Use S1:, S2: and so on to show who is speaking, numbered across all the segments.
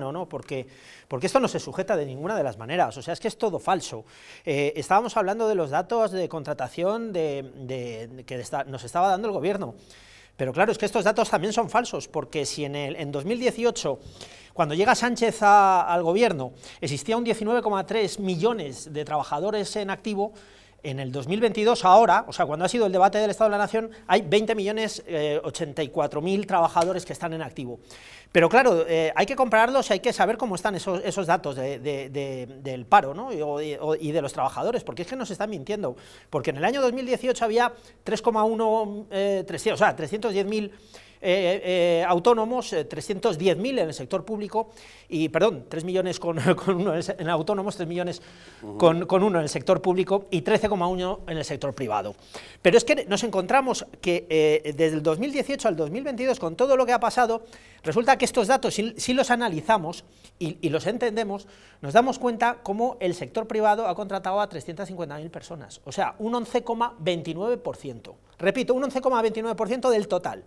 S1: No, no, porque, porque esto no se sujeta de ninguna de las maneras, o sea, es que es todo falso. Eh, estábamos hablando de los datos de contratación que nos estaba dando el gobierno, pero claro, es que estos datos también son falsos, porque si en, el, en 2018, cuando llega Sánchez al gobierno, existía un 19,3 millones de trabajadores en activo, en el 2022, ahora, o sea, cuando ha sido el debate del Estado de la Nación, hay 20 millones 84 eh, mil trabajadores que están en activo. Pero claro, eh, hay que compararlos y hay que saber cómo están esos, datos del paro y, de los trabajadores, porque es que nos están mintiendo. Porque en el año 2018 había 3,1, eh, o sea, eh, eh, autónomos, 310.000 eh, en el sector público, y perdón, 3 millones con, uno en, autónomos, 3 millones con, uno en el sector público y 13,1 en el sector privado. Pero es que nos encontramos que desde el 2018 al 2022, con todo lo que ha pasado, resulta que estos datos, si, los analizamos y, y los entendemos, nos damos cuenta cómo el sector privado ha contratado a 350.000 personas, o sea, un 11,29%. Repito, un 11,29% del total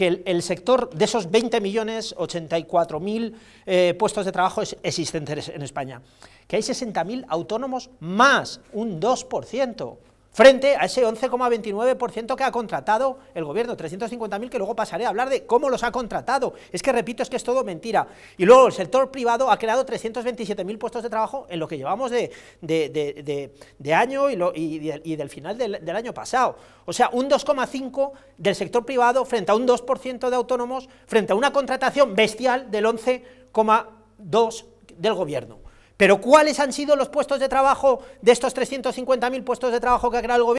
S1: que el, sector de esos 20 millones, 84 mil eh, puestos de trabajo existentes en España, que hay 60.000 autónomos más, un 2% frente a ese 11,29% que ha contratado el gobierno, 350.000 que luego pasaré a hablar de cómo los ha contratado. Es que repito, es que es todo mentira. Y luego el sector privado ha creado 327.000 puestos de trabajo en lo que llevamos de, de, año y, lo, y, del final del, año pasado. O sea, un 2,5% del sector privado frente a un 2% de autónomos, frente a una contratación bestial del 11,2% del gobierno. Pero ¿cuáles han sido los puestos de trabajo de estos 350.000 puestos de trabajo que ha creado el gobierno?